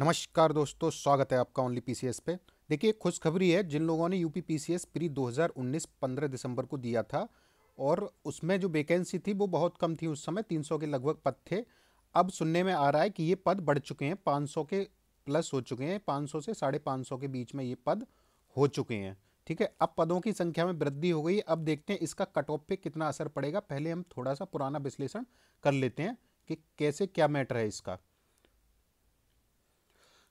नमस्कार दोस्तों स्वागत है आपका ओनली पीसीएस पे देखिए खुशखबरी है जिन लोगों ने यूपी पीसीएस प्री 2019 15 दिसंबर को दिया था और उसमें जो वैकेंसी थी वो बहुत कम थी उस समय 300 के लगभग पद थे अब सुनने में आ रहा है कि ये पद बढ़ चुके हैं 500 के प्लस हो चुके हैं 500 से साढ़े के बीच में ये पद हो चुके हैं ठीक है अब पदों की संख्या में वृद्धि हो गई अब देखते हैं इसका कट ऑफ पे कितना असर पड़ेगा पहले हम थोड़ा सा पुराना विश्लेषण कर लेते हैं कि कैसे क्या मैटर है इसका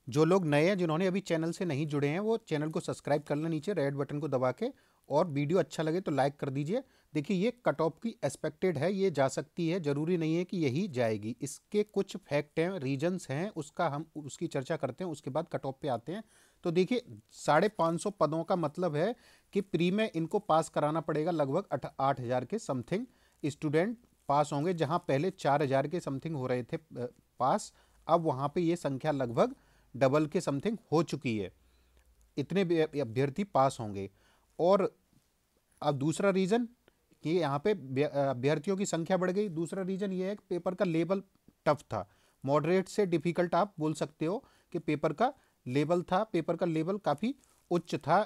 जो लोग नए हैं जिन्होंने अभी चैनल से नहीं जुड़े हैं वो चैनल को सब्सक्राइब कर लें नीचे रेड बटन को दबा के और वीडियो अच्छा लगे तो लाइक कर दीजिए देखिए ये कट ऑफ की एक्सपेक्टेड है ये जा सकती है ज़रूरी नहीं है कि यही जाएगी इसके कुछ फैक्ट हैं रीजन्स हैं उसका हम उसकी चर्चा करते हैं उसके बाद कट ऑफ पे आते हैं तो देखिए साढ़े पाँच सौ पदों का मतलब है कि प्री में इनको पास कराना पड़ेगा लगभग आठ हज़ार के समथिंग स्टूडेंट पास होंगे जहाँ पहले चार हज़ार के समथिंग हो रहे थे पास अब वहाँ पर ये संख्या लगभग डबल के समथिंग हो चुकी है इतने अभ्यर्थी पास होंगे और अब दूसरा रीज़न कि यहाँ पे अभ्यर्थियों की संख्या बढ़ गई दूसरा रीज़न ये है कि पेपर का लेवल टफ था मॉडरेट से डिफ़िकल्ट आप बोल सकते हो कि पेपर का लेवल था पेपर का लेवल काफ़ी उच्च था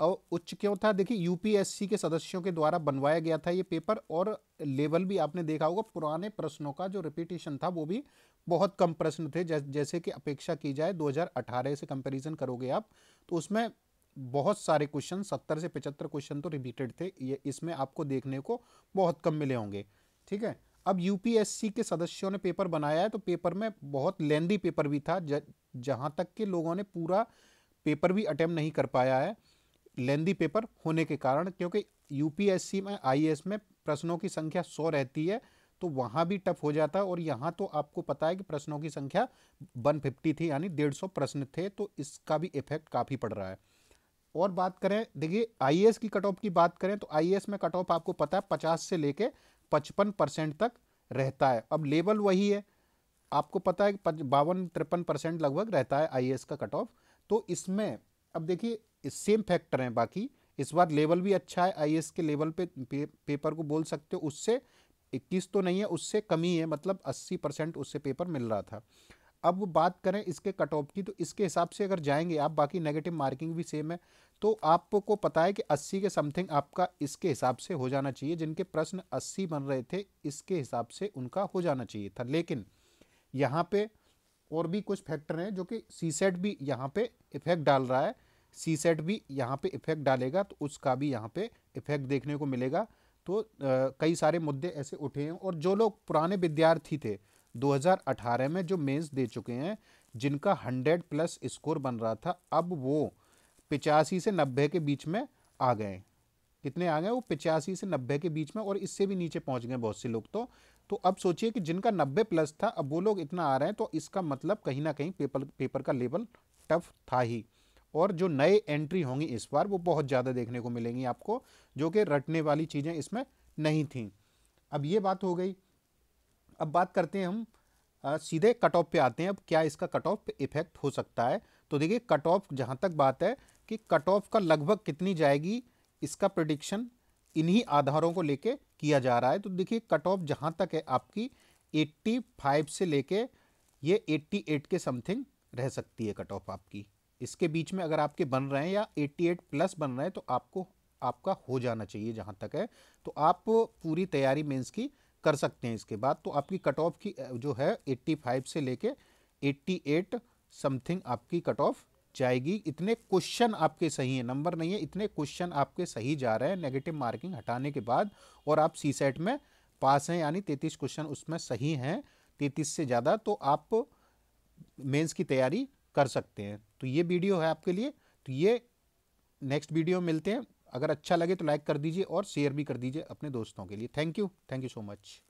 और उच्च क्यों था देखिए यूपीएससी के सदस्यों के द्वारा बनवाया गया था ये पेपर और लेवल भी आपने देखा होगा पुराने प्रश्नों का जो रिपीटेशन था वो भी बहुत कम प्रश्न थे जैसे कि अपेक्षा की जाए 2018 से कंपैरिजन करोगे आप तो उसमें बहुत सारे क्वेश्चन 70 से 75 क्वेश्चन तो रिपीटेड थे ये इसमें आपको देखने को बहुत कम मिले होंगे ठीक है अब यूपीएससी के सदस्यों ने पेपर बनाया है तो पेपर में बहुत लेंदी पेपर भी था जहाँ तक के लोगों ने पूरा पेपर भी अटैम्प्ट नहीं कर पाया है लेंदी पेपर होने के कारण क्योंकि यूपीएससी में आईएएस में प्रश्नों की संख्या सौ रहती है तो वहाँ भी टफ हो जाता है और यहाँ तो आपको पता है कि प्रश्नों की संख्या 150 थी यानी सौ प्रश्न थे तो इसका भी इफेक्ट काफ़ी पड़ रहा है और बात करें देखिए आई की कट ऑफ की बात करें तो आई में कट ऑफ आपको पता है पचास से लेके पचपन परसेंट तक रहता है अब लेवल वही है आपको पता है कि बावन तिरपन परसेंट लगभग रहता है आई का कट ऑफ तो इसमें अब देखिए सेम फैक्टर हैं बाकी इस बार लेवल भी अच्छा है आई के लेवल पे, पे पेपर को बोल सकते हो उससे इक्कीस तो नहीं है उससे कम ही है मतलब अस्सी परसेंट उससे पेपर मिल रहा था अब बात करें इसके कट ऑफ की तो इसके हिसाब से अगर जाएंगे आप बाकी नेगेटिव मार्किंग भी सेम है तो आपको पता है कि अस्सी के समथिंग आपका इसके हिसाब से हो जाना चाहिए जिनके प्रश्न अस्सी बन रहे थे इसके हिसाब से उनका हो जाना चाहिए था लेकिन यहाँ पर और भी कुछ फैक्टर हैं जो कि सी सेट भी यहाँ पे इफेक्ट डाल रहा है सी सेट भी यहाँ पे इफेक्ट डालेगा तो उसका भी यहाँ पे इफेक्ट देखने को मिलेगा तो आ, कई सारे मुद्दे ऐसे उठे हैं और जो लोग पुराने विद्यार्थी थे 2018 में जो मेंस दे चुके हैं जिनका 100 प्लस स्कोर बन रहा था अब वो पिचासी से नब्बे के बीच में आ गए कितने आ गए वो पिचासी से नब्बे के बीच में और इससे भी नीचे पहुँच गए बहुत से लोग तो तो अब सोचिए कि जिनका नब्बे प्लस था अब वो लोग इतना आ रहे हैं तो इसका मतलब कहीं ना कहीं पेपर पेपर का लेवल टफ था ही और जो नए एंट्री होंगी इस बार वो बहुत ज़्यादा देखने को मिलेंगी आपको जो कि रटने वाली चीज़ें इसमें नहीं थी अब ये बात हो गई अब बात करते हैं हम आ, सीधे कट ऑफ पे आते हैं अब क्या इसका कट ऑफ इफेक्ट हो सकता है तो देखिए कट ऑफ जहाँ तक बात है कि कट ऑफ का लगभग कितनी जाएगी इसका प्रडिक्शन इन्हीं आधारों को लेके किया जा रहा है तो देखिए कट ऑफ जहाँ तक है आपकी 85 से लेके ये 88 के समथिंग रह सकती है कट ऑफ आपकी इसके बीच में अगर आपके बन रहे हैं या 88 प्लस बन रहे हैं तो आपको आपका हो जाना चाहिए जहाँ तक है तो आप पूरी तैयारी मेंस की कर सकते हैं इसके बाद तो आपकी कट ऑफ की जो है 85 से लेके 88 समथिंग आपकी कट ऑफ जाएगी इतने क्वेश्चन आपके सही हैं नंबर नहीं है इतने क्वेश्चन आपके सही जा रहे हैं नेगेटिव मार्किंग हटाने के बाद और आप सी सेट में पास हैं यानी तैतीस क्वेश्चन उसमें सही हैं तैतीस से ज़्यादा तो आप मेंस की तैयारी कर सकते हैं तो ये वीडियो है आपके लिए तो ये नेक्स्ट वीडियो मिलते हैं अगर अच्छा लगे तो लाइक कर दीजिए और शेयर भी कर दीजिए अपने दोस्तों के लिए thank you thank you so much